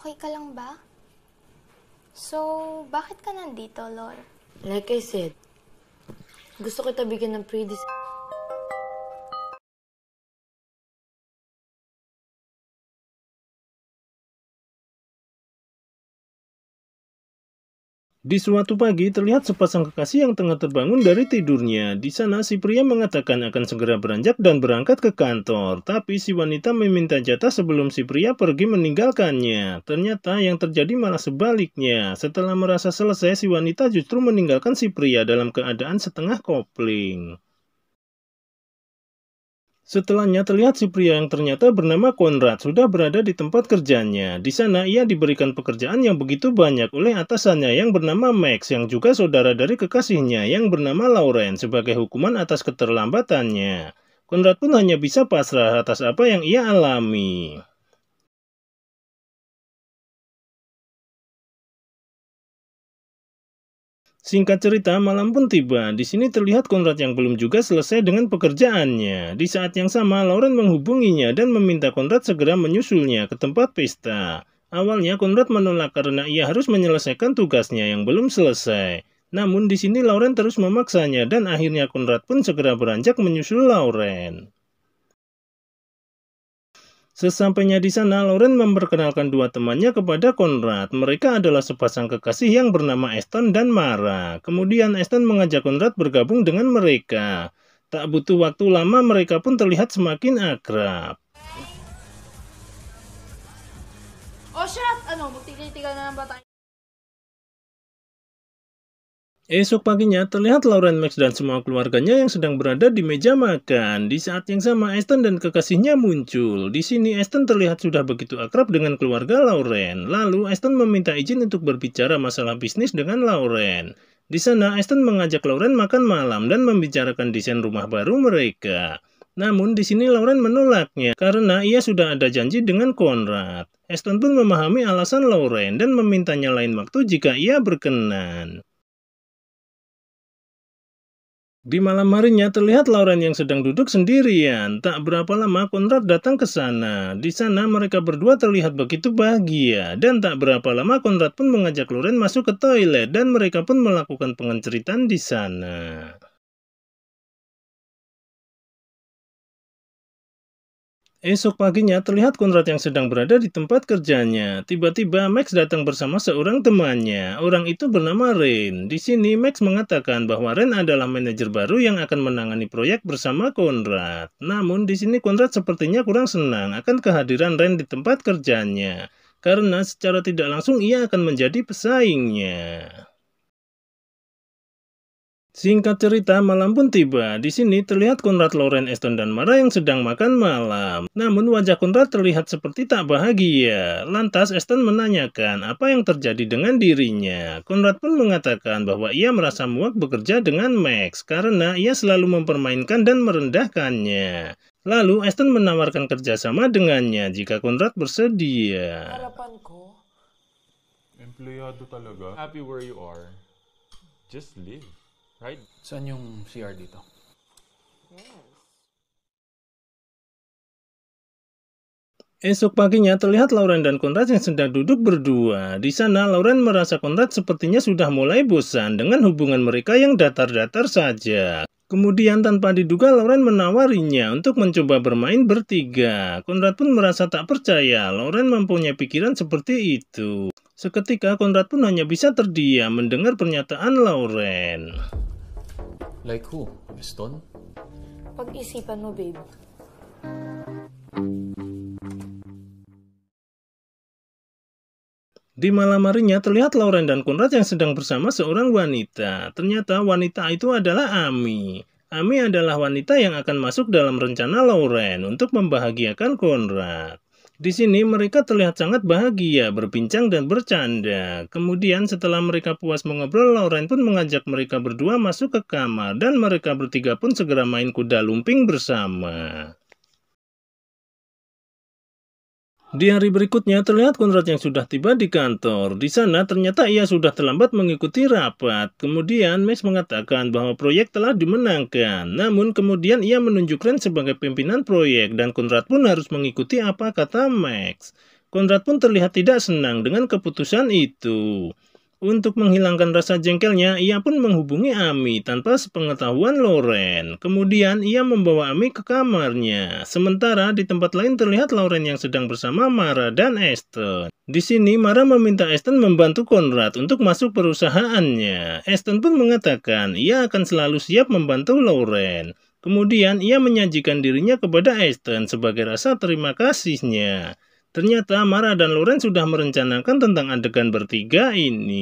Okay ka lang ba? So, bakit ka nandito, Lord? Like I said, gusto ko bigyan ng pre Di suatu pagi terlihat sepasang kekasih yang tengah terbangun dari tidurnya. Di sana si pria mengatakan akan segera beranjak dan berangkat ke kantor. Tapi si wanita meminta jatah sebelum si pria pergi meninggalkannya. Ternyata yang terjadi malah sebaliknya. Setelah merasa selesai si wanita justru meninggalkan si pria dalam keadaan setengah kopling. Setelahnya terlihat si pria yang ternyata bernama Konrad sudah berada di tempat kerjanya. Di sana ia diberikan pekerjaan yang begitu banyak oleh atasannya yang bernama Max yang juga saudara dari kekasihnya yang bernama Lauren sebagai hukuman atas keterlambatannya. Konrad pun hanya bisa pasrah atas apa yang ia alami. Singkat cerita, malam pun tiba. Di sini terlihat Konrad yang belum juga selesai dengan pekerjaannya. Di saat yang sama, Lauren menghubunginya dan meminta Konrad segera menyusulnya ke tempat pesta. Awalnya Konrad menolak karena ia harus menyelesaikan tugasnya yang belum selesai. Namun di sini Lauren terus memaksanya dan akhirnya Konrad pun segera beranjak menyusul Lauren. Sesampainya di sana, Lauren memperkenalkan dua temannya kepada Konrad. Mereka adalah sepasang kekasih yang bernama Eston dan Mara. Kemudian Eston mengajak Konrad bergabung dengan mereka. Tak butuh waktu lama mereka pun terlihat semakin akrab. Oh ah, Esok paginya terlihat Lauren Max dan semua keluarganya yang sedang berada di meja makan. Di saat yang sama Aston dan kekasihnya muncul. Di sini Aston terlihat sudah begitu akrab dengan keluarga Lauren. Lalu Aston meminta izin untuk berbicara masalah bisnis dengan Lauren. Di sana Aston mengajak Lauren makan malam dan membicarakan desain rumah baru mereka. Namun di sini Lauren menolaknya karena ia sudah ada janji dengan Conrad. Aston pun memahami alasan Lauren dan memintanya lain waktu jika ia berkenan. Di malam harinya terlihat Lauren yang sedang duduk sendirian. Tak berapa lama Konrad datang ke sana. Di sana mereka berdua terlihat begitu bahagia. Dan tak berapa lama Konrad pun mengajak Lauren masuk ke toilet dan mereka pun melakukan pengenceritan di sana. Esok paginya terlihat Konrad yang sedang berada di tempat kerjanya. Tiba-tiba Max datang bersama seorang temannya. Orang itu bernama Ren. Di sini Max mengatakan bahwa Ren adalah manajer baru yang akan menangani proyek bersama Konrad. Namun di sini Konrad sepertinya kurang senang akan kehadiran Ren di tempat kerjanya. Karena secara tidak langsung ia akan menjadi pesaingnya. Singkat cerita, malam pun tiba. Di sini terlihat Konrad Loren Eston dan Mara yang sedang makan malam. Namun wajah Konrad terlihat seperti tak bahagia. Lantas Eston menanyakan apa yang terjadi dengan dirinya. Konrad pun mengatakan bahwa ia merasa muak bekerja dengan Max karena ia selalu mempermainkan dan merendahkannya. Lalu Eston menawarkan kerjasama dengannya jika Konrad bersedia. Happy where you are. Just live. Right? Saan yung CR dito? Esok paginya terlihat Lauren dan Conrad yang sedang duduk berdua. Di sana, Lauren merasa Conrad sepertinya sudah mulai bosan dengan hubungan mereka yang datar-datar saja. Kemudian tanpa diduga Lauren menawarinya untuk mencoba bermain bertiga. Conrad pun merasa tak percaya Lauren mempunyai pikiran seperti itu. Seketika Conrad pun hanya bisa terdiam mendengar pernyataan Lauren. Like who? Eston? Pag-isipan mo, babe. Di malam harinya terlihat Lauren dan Conrad yang sedang bersama seorang wanita. Ternyata wanita itu adalah Ami. Ami adalah wanita yang akan masuk dalam rencana Lauren untuk membahagiakan Conrad. Di sini mereka terlihat sangat bahagia, berbincang dan bercanda. Kemudian setelah mereka puas mengobrol, Lauren pun mengajak mereka berdua masuk ke kamar dan mereka bertiga pun segera main kuda lumping bersama. Di hari berikutnya terlihat Konrad yang sudah tiba di kantor. Di sana ternyata ia sudah terlambat mengikuti rapat. Kemudian Max mengatakan bahwa proyek telah dimenangkan. Namun kemudian ia menunjuk Ren sebagai pimpinan proyek dan Konrad pun harus mengikuti apa kata Max. Konrad pun terlihat tidak senang dengan keputusan itu. Untuk menghilangkan rasa jengkelnya, ia pun menghubungi Ami tanpa sepengetahuan Loren. Kemudian ia membawa Ami ke kamarnya. Sementara di tempat lain terlihat Loren yang sedang bersama Mara dan Aston. Di sini Mara meminta Aston membantu Conrad untuk masuk perusahaannya. Aston pun mengatakan ia akan selalu siap membantu Loren. Kemudian ia menyajikan dirinya kepada Aston sebagai rasa terima kasihnya. Ternyata Mara dan Loren sudah merencanakan tentang adegan bertiga ini.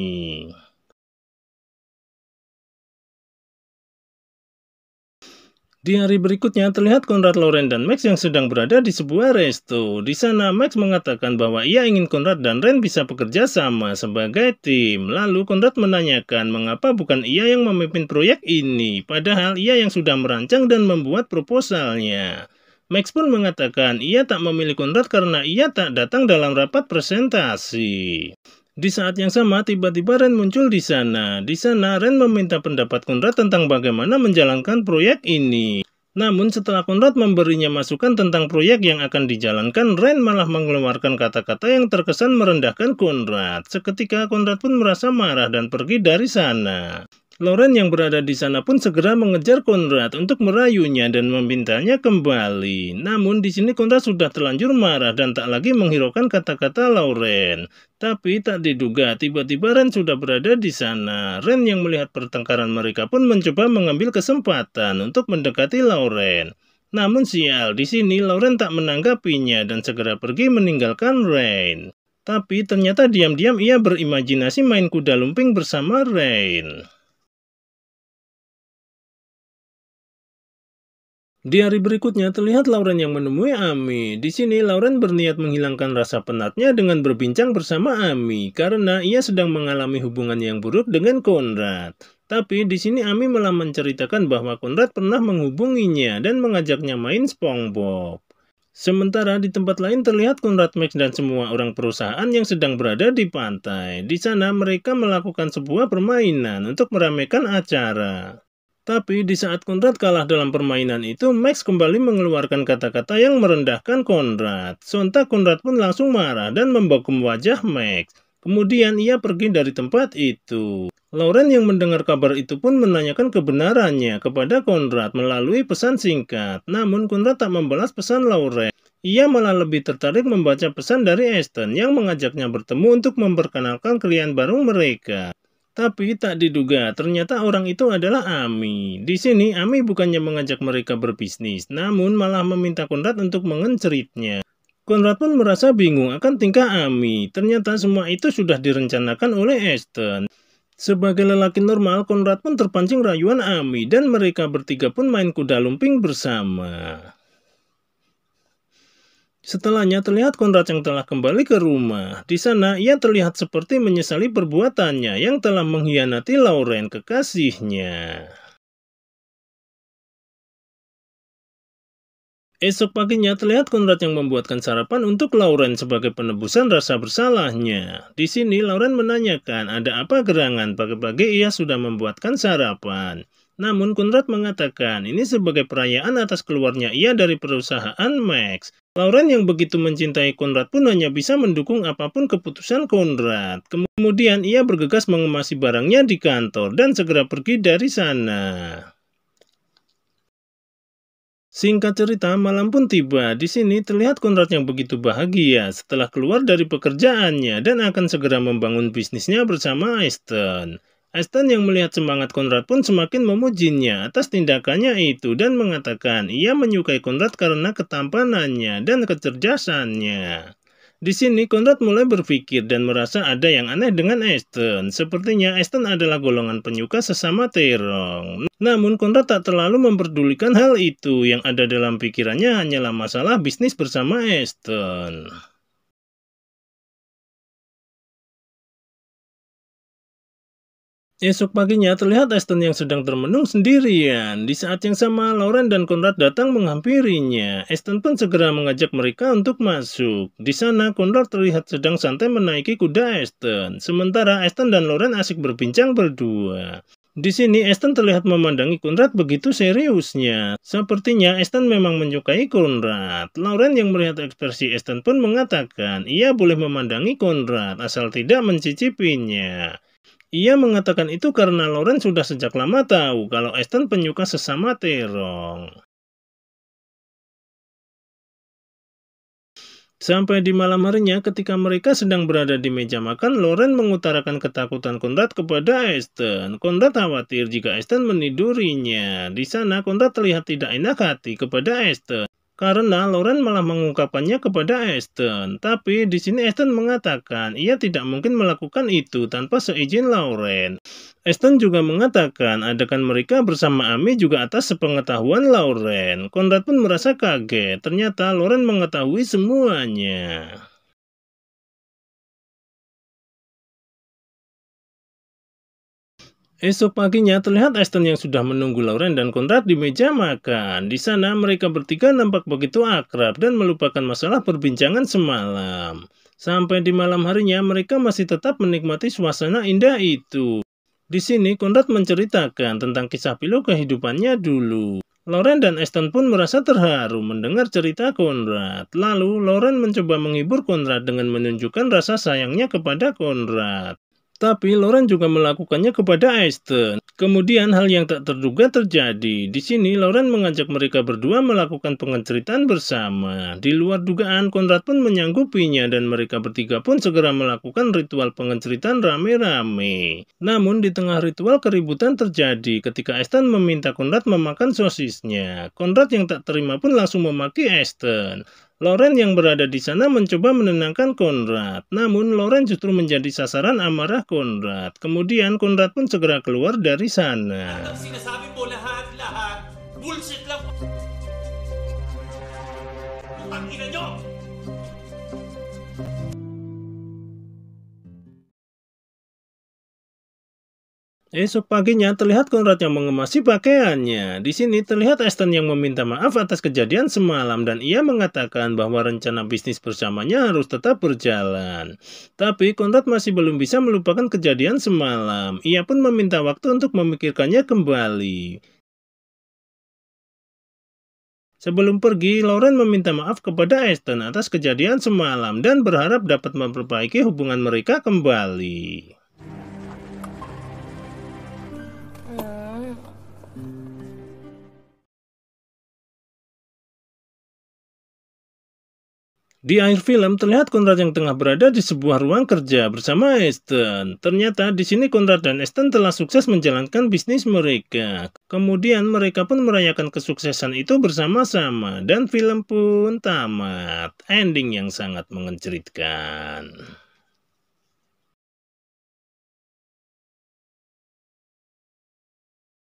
Di hari berikutnya terlihat Konrad Loren dan Max yang sedang berada di sebuah resto. Di sana Max mengatakan bahwa ia ingin Konrad dan Ren bisa bekerja sama sebagai tim. Lalu Konrad menanyakan mengapa bukan ia yang memimpin proyek ini, padahal ia yang sudah merancang dan membuat proposalnya. Max pun mengatakan ia tak memilih Konrad karena ia tak datang dalam rapat presentasi. Di saat yang sama, tiba-tiba Ren muncul di sana. Di sana, Ren meminta pendapat Konrad tentang bagaimana menjalankan proyek ini. Namun setelah Konrad memberinya masukan tentang proyek yang akan dijalankan, Ren malah mengeluarkan kata-kata yang terkesan merendahkan Konrad. Seketika Konrad pun merasa marah dan pergi dari sana. Loren yang berada di sana pun segera mengejar Konrad untuk merayunya dan memintanya kembali. Namun di sini Konrad sudah terlanjur marah dan tak lagi menghiraukan kata-kata Loren. Tapi tak diduga, tiba-tiba Ren sudah berada di sana. Ren yang melihat pertengkaran mereka pun mencoba mengambil kesempatan untuk mendekati Loren. Namun sial, di sini Lauren tak menanggapinya dan segera pergi meninggalkan Ren. Tapi ternyata diam-diam ia berimajinasi main kuda lumping bersama Rain. Di hari berikutnya, terlihat Lauren yang menemui Ami. Di sini, Lauren berniat menghilangkan rasa penatnya dengan berbincang bersama Ami, karena ia sedang mengalami hubungan yang buruk dengan Conrad. Tapi di sini Ami malah menceritakan bahwa Conrad pernah menghubunginya dan mengajaknya main SpongeBob. Sementara di tempat lain terlihat Conrad, Max dan semua orang perusahaan yang sedang berada di pantai. Di sana mereka melakukan sebuah permainan untuk meramaikan acara. Tapi di saat Konrad kalah dalam permainan itu, Max kembali mengeluarkan kata-kata yang merendahkan Konrad. Sontak Konrad pun langsung marah dan membokum wajah Max. Kemudian ia pergi dari tempat itu. Lauren yang mendengar kabar itu pun menanyakan kebenarannya kepada Konrad melalui pesan singkat. Namun Konrad tak membalas pesan Lauren. Ia malah lebih tertarik membaca pesan dari Aston yang mengajaknya bertemu untuk memperkenalkan klien baru mereka tapi tak diduga ternyata orang itu adalah Ami. Di sini Ami bukannya mengajak mereka berbisnis, namun malah meminta Konrad untuk mengenceritnya. Konrad pun merasa bingung akan tingkah Ami. Ternyata semua itu sudah direncanakan oleh Aston. Sebagai lelaki normal, Konrad pun terpancing rayuan Ami dan mereka bertiga pun main kuda lumping bersama. Setelahnya terlihat Konrad yang telah kembali ke rumah. Di sana ia terlihat seperti menyesali perbuatannya yang telah mengkhianati Lauren kekasihnya. Esok paginya terlihat Konrad yang membuatkan sarapan untuk Lauren sebagai penebusan rasa bersalahnya. Di sini Lauren menanyakan ada apa gerangan pagi-pagi ia sudah membuatkan sarapan. Namun Conrad mengatakan ini sebagai perayaan atas keluarnya ia dari perusahaan Max. Lauren yang begitu mencintai Conrad pun hanya bisa mendukung apapun keputusan Conrad. Kemudian ia bergegas mengemasi barangnya di kantor dan segera pergi dari sana. Singkat cerita, malam pun tiba. Di sini terlihat Conrad yang begitu bahagia setelah keluar dari pekerjaannya dan akan segera membangun bisnisnya bersama Aston. Aston yang melihat semangat Konrad pun semakin memujinya atas tindakannya itu dan mengatakan ia menyukai Konrad karena ketampanannya dan kecerdasannya. Di sini Konrad mulai berpikir dan merasa ada yang aneh dengan Aston. Sepertinya Aston adalah golongan penyuka sesama terong. Namun Konrad tak terlalu memperdulikan hal itu. Yang ada dalam pikirannya hanyalah masalah bisnis bersama Aston. Esok paginya terlihat Aston yang sedang termenung sendirian. Di saat yang sama, Lauren dan Conrad datang menghampirinya. Aston pun segera mengajak mereka untuk masuk. Di sana, Conrad terlihat sedang santai menaiki kuda Aston. Sementara Aston dan Lauren asik berbincang berdua. Di sini Aston terlihat memandangi Conrad begitu seriusnya. Sepertinya Aston memang menyukai Conrad. Lauren yang melihat ekspresi Aston pun mengatakan ia boleh memandangi Conrad asal tidak mencicipinya. Ia mengatakan itu karena Loren sudah sejak lama tahu kalau Aston penyuka sesama terong. Sampai di malam harinya, ketika mereka sedang berada di meja makan, Loren mengutarakan ketakutan Konrad kepada Aston. Konrad khawatir jika Aston menidurinya. Di sana, Konrad terlihat tidak enak hati kepada Aston karena Lauren malah mengungkapkannya kepada Aston. Tapi di sini Aston mengatakan ia tidak mungkin melakukan itu tanpa seizin Lauren. Aston juga mengatakan adakan mereka bersama Ami juga atas sepengetahuan Lauren. Conrad pun merasa kaget, ternyata Lauren mengetahui semuanya. Esok paginya terlihat Aston yang sudah menunggu Lauren dan Conrad di meja makan. Di sana mereka bertiga nampak begitu akrab dan melupakan masalah perbincangan semalam. Sampai di malam harinya mereka masih tetap menikmati suasana indah itu. Di sini Conrad menceritakan tentang kisah pilu kehidupannya dulu. Lauren dan Aston pun merasa terharu mendengar cerita Conrad. Lalu Lauren mencoba menghibur Conrad dengan menunjukkan rasa sayangnya kepada Conrad. Tapi Loren juga melakukannya kepada Aston. Kemudian hal yang tak terduga terjadi. Di sini Loren mengajak mereka berdua melakukan pengenceritan bersama. Di luar dugaan, Konrad pun menyanggupinya dan mereka bertiga pun segera melakukan ritual pengenceritan rame-rame. Namun di tengah ritual keributan terjadi ketika Aston meminta Konrad memakan sosisnya. Konrad yang tak terima pun langsung memaki Aston. Loren yang berada di sana mencoba menenangkan Konrad, namun Loren justru menjadi sasaran amarah Konrad. Kemudian Konrad pun segera keluar dari sana. Esok paginya terlihat Conrad yang mengemasi pakaiannya. Di sini terlihat Aston yang meminta maaf atas kejadian semalam dan ia mengatakan bahwa rencana bisnis bersamanya harus tetap berjalan. Tapi Konrad masih belum bisa melupakan kejadian semalam. Ia pun meminta waktu untuk memikirkannya kembali. Sebelum pergi, Lauren meminta maaf kepada Aston atas kejadian semalam dan berharap dapat memperbaiki hubungan mereka kembali. Di akhir film terlihat Konrad yang tengah berada di sebuah ruang kerja bersama Aston. Ternyata di sini Konrad dan Aston telah sukses menjalankan bisnis mereka. Kemudian mereka pun merayakan kesuksesan itu bersama-sama dan film pun tamat. Ending yang sangat mengenceritkan.